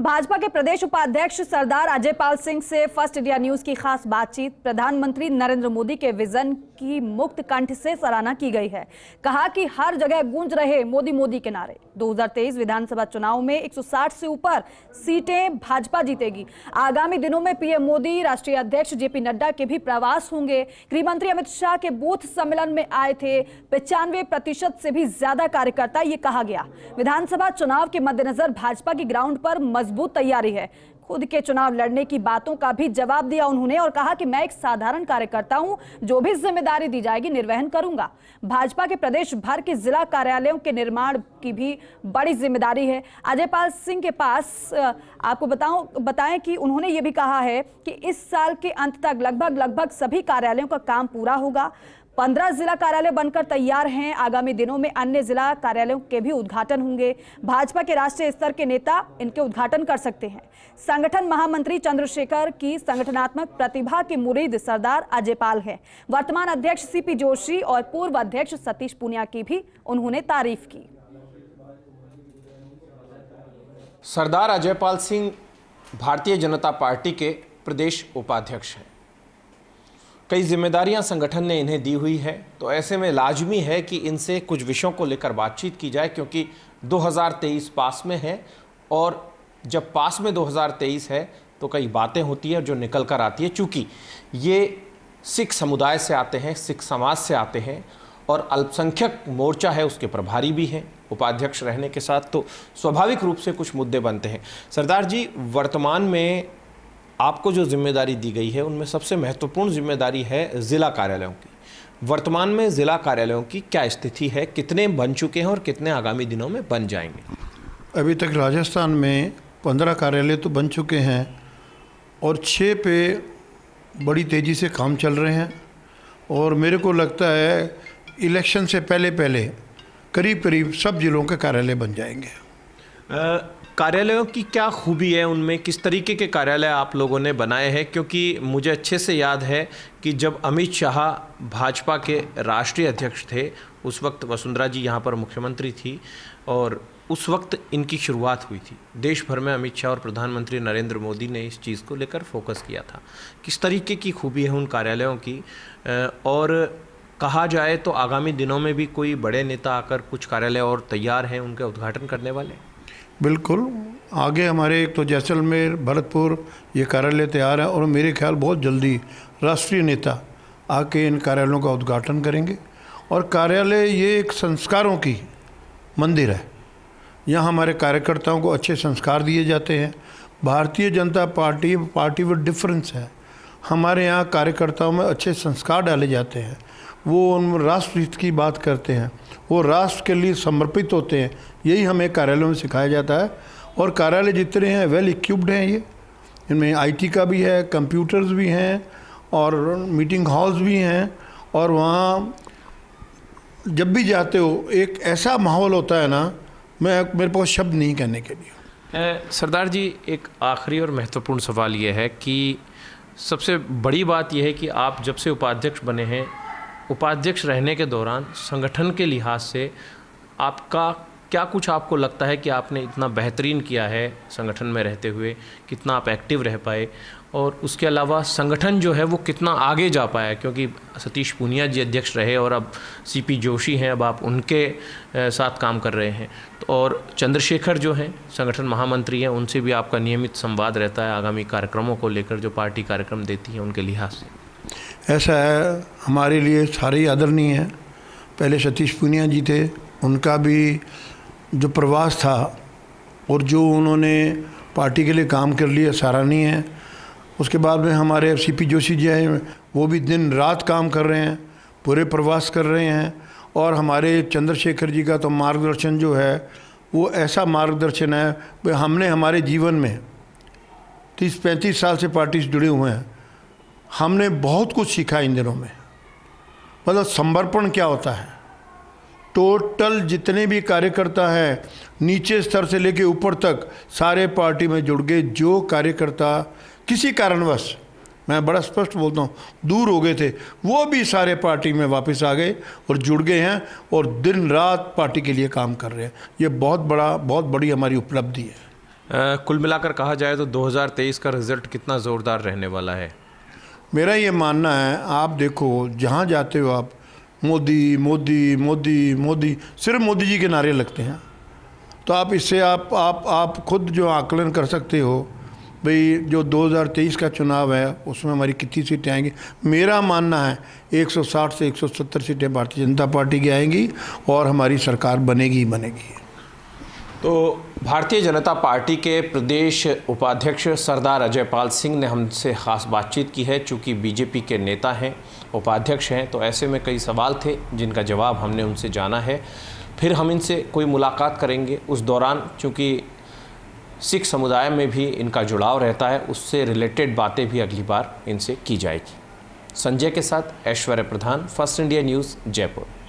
भाजपा के प्रदेश उपाध्यक्ष सरदार पाल सिंह से फर्स्ट इंडिया न्यूज की खास बातचीत प्रधानमंत्री नरेंद्र मोदी के विजन की मुक्त कंठ से सराहना की गई है कहा कि हर जगह गूंज रहे मोदी मोदी के नारे 2023 विधानसभा चुनाव में 160 से ऊपर सीटें भाजपा जीतेगी आगामी दिनों में पीएम मोदी राष्ट्रीय अध्यक्ष जेपी नड्डा के भी प्रवास होंगे गृह मंत्री अमित शाह के बूथ सम्मेलन में आए थे पचानवे प्रतिशत से भी ज्यादा कार्यकर्ता ये कहा गया विधानसभा चुनाव के मद्देनजर भाजपा की ग्राउंड पर मजबूत तैयारी है खुद के चुनाव लड़ने की बातों का भी जवाब दिया उन्होंने और कहा कि मैं एक साधारण कार्यकर्ता हूं जो भी जिम्मेदारी दी जाएगी निर्वहन करूंगा भाजपा के प्रदेश भर के जिला कार्यालयों के निर्माण की भी बड़ी जिम्मेदारी है अजयपाल सिंह के पास आपको बताऊं बताएं कि उन्होंने ये भी कहा है कि इस साल के अंत तक लगभग लगभग सभी कार्यालयों का काम पूरा होगा पंद्रह जिला कार्यालय बनकर तैयार हैं आगामी दिनों में अन्य जिला कार्यालयों के भी उद्घाटन होंगे भाजपा के राष्ट्रीय स्तर के नेता इनके उद्घाटन कर सकते हैं संगठन महामंत्री चंद्रशेखर की संगठनात्मक प्रतिभा के मुरीद सरदार अजयपाल है वर्तमान अध्यक्ष सीपी जोशी और पूर्व अध्यक्ष सतीश पुनिया की भी उन्होंने तारीफ की सरदार अजयपाल सिंह भारतीय जनता पार्टी के प्रदेश उपाध्यक्ष हैं कई जिम्मेदारियां संगठन ने इन्हें दी हुई है तो ऐसे में लाजमी है कि इनसे कुछ विषयों को लेकर बातचीत की जाए क्योंकि 2023 पास में है और जब पास में 2023 है तो कई बातें होती हैं जो निकल कर आती है चूँकि ये सिख समुदाय से आते हैं सिख समाज से आते हैं और अल्पसंख्यक मोर्चा है उसके प्रभारी भी हैं उपाध्यक्ष रहने के साथ तो स्वाभाविक रूप से कुछ मुद्दे बनते हैं सरदार जी वर्तमान में आपको जो जिम्मेदारी दी गई है उनमें सबसे महत्वपूर्ण जिम्मेदारी है ज़िला कार्यालयों की वर्तमान में ज़िला कार्यालयों की क्या स्थिति है कितने बन चुके हैं और कितने आगामी दिनों में बन जाएंगे अभी तक राजस्थान में पंद्रह कार्यालय तो बन चुके हैं और छः पे बड़ी तेज़ी से काम चल रहे हैं और मेरे को लगता है इलेक्शन से पहले पहले करीब करीब सब ज़िलों के कार्यालय बन जाएंगे कार्यालयों की क्या खूबी है उनमें किस तरीके के कार्यालय आप लोगों ने बनाए हैं क्योंकि मुझे अच्छे से याद है कि जब अमित शाह भाजपा के राष्ट्रीय अध्यक्ष थे उस वक्त वसुंधरा जी यहाँ पर मुख्यमंत्री थी और उस वक्त इनकी शुरुआत हुई थी देश भर में अमित शाह और प्रधानमंत्री नरेंद्र मोदी ने इस चीज़ को लेकर फोकस किया था किस तरीके की खूबी है उन कार्यालयों की और कहा जाए तो आगामी दिनों में भी कोई बड़े नेता आकर कुछ कार्यालय और तैयार हैं उनका उद्घाटन करने वाले हैं बिल्कुल आगे हमारे एक तो जैसलमेर भरतपुर ये कार्यालय तैयार हैं और मेरे ख्याल बहुत जल्दी राष्ट्रीय नेता आके इन कार्यालयों का उद्घाटन करेंगे और कार्यालय ये एक संस्कारों की मंदिर है यहाँ हमारे कार्यकर्ताओं को अच्छे संस्कार दिए जाते हैं भारतीय जनता पार्टी पार्टी विद डिफरेंस है हमारे यहाँ कार्यकर्ताओं में अच्छे संस्कार डाले जाते हैं वो उन राष्ट्र हित की बात करते हैं वो राष्ट्र के लिए समर्पित होते हैं यही हमें कार्यालयों में सिखाया जाता है और कार्यालय जितने हैं वेल इक्विप्ड हैं ये इनमें आईटी का भी है कंप्यूटर्स भी हैं और मीटिंग हॉल्स भी हैं और वहाँ जब भी जाते हो एक ऐसा माहौल होता है ना मैं मेरे पास शब्द नहीं कहने के लिए सरदार जी एक आखिरी और महत्वपूर्ण सवाल ये है कि सबसे बड़ी बात यह है कि आप जब से उपाध्यक्ष बने हैं उपाध्यक्ष रहने के दौरान संगठन के लिहाज से आपका क्या कुछ आपको लगता है कि आपने इतना बेहतरीन किया है संगठन में रहते हुए कितना आप एक्टिव रह पाए और उसके अलावा संगठन जो है वो कितना आगे जा पाया क्योंकि सतीश पूनिया जी अध्यक्ष रहे और अब सीपी जोशी हैं अब आप उनके साथ काम कर रहे हैं तो और चंद्रशेखर जो हैं संगठन महामंत्री हैं उनसे भी आपका नियमित संवाद रहता है आगामी कार्यक्रमों को लेकर जो पार्टी कार्यक्रम देती है उनके लिहाज से ऐसा है हमारे लिए सारे ही आदरणीय हैं पहले सतीश पुनिया जी थे उनका भी जो प्रवास था और जो उन्होंने पार्टी के लिए काम कर लिया सराहनीय है उसके बाद में हमारे F C P Joshi ji हैं वो भी दिन रात काम कर रहे हैं पूरे प्रवास कर रहे हैं और हमारे चंद्रशेखर जी का तो मार्गदर्शन जो है वो ऐसा मार्गदर्शन है हमने हमारे जीवन में तीस पैंतीस साल से पार्टी से जुड़े हुए हैं हमने बहुत कुछ सीखा इन दिनों में मतलब समर्पण क्या होता है टोटल जितने भी कार्यकर्ता हैं नीचे स्तर से लेके ऊपर तक सारे पार्टी में जुड़ गए जो कार्यकर्ता किसी कारणवश मैं बड़ा स्पष्ट बोलता हूँ दूर हो गए थे वो भी सारे पार्टी में वापस आ गए और जुड़ गए हैं और दिन रात पार्टी के लिए काम कर रहे हैं ये बहुत बड़ा बहुत बड़ी हमारी उपलब्धि है आ, कुल मिलाकर कहा जाए तो 2023 का रिजल्ट कितना ज़ोरदार रहने वाला है मेरा ये मानना है आप देखो जहाँ जाते हो आप मोदी मोदी मोदी मोदी सिर्फ मोदी जी के नारे लगते हैं तो आप इससे आप आप आप खुद जो आकलन कर सकते हो भाई जो 2023 का चुनाव है उसमें हमारी कितनी सीटें आएंगी मेरा मानना है 160 से 170 सीटें भारतीय जनता पार्टी की आएंगी और हमारी सरकार बनेगी ही बनेगी तो भारतीय जनता पार्टी के प्रदेश उपाध्यक्ष सरदार अजयपाल सिंह ने हमसे ख़ास बातचीत की है चूँकि बीजेपी के नेता हैं उपाध्यक्ष हैं तो ऐसे में कई सवाल थे जिनका जवाब हमने उनसे जाना है फिर हम इनसे कोई मुलाकात करेंगे उस दौरान चूँकि सिख समुदाय में भी इनका जुड़ाव रहता है उससे रिलेटेड बातें भी अगली बार इनसे की जाएगी संजय के साथ Aishwarya Pradhan First India News Jaipur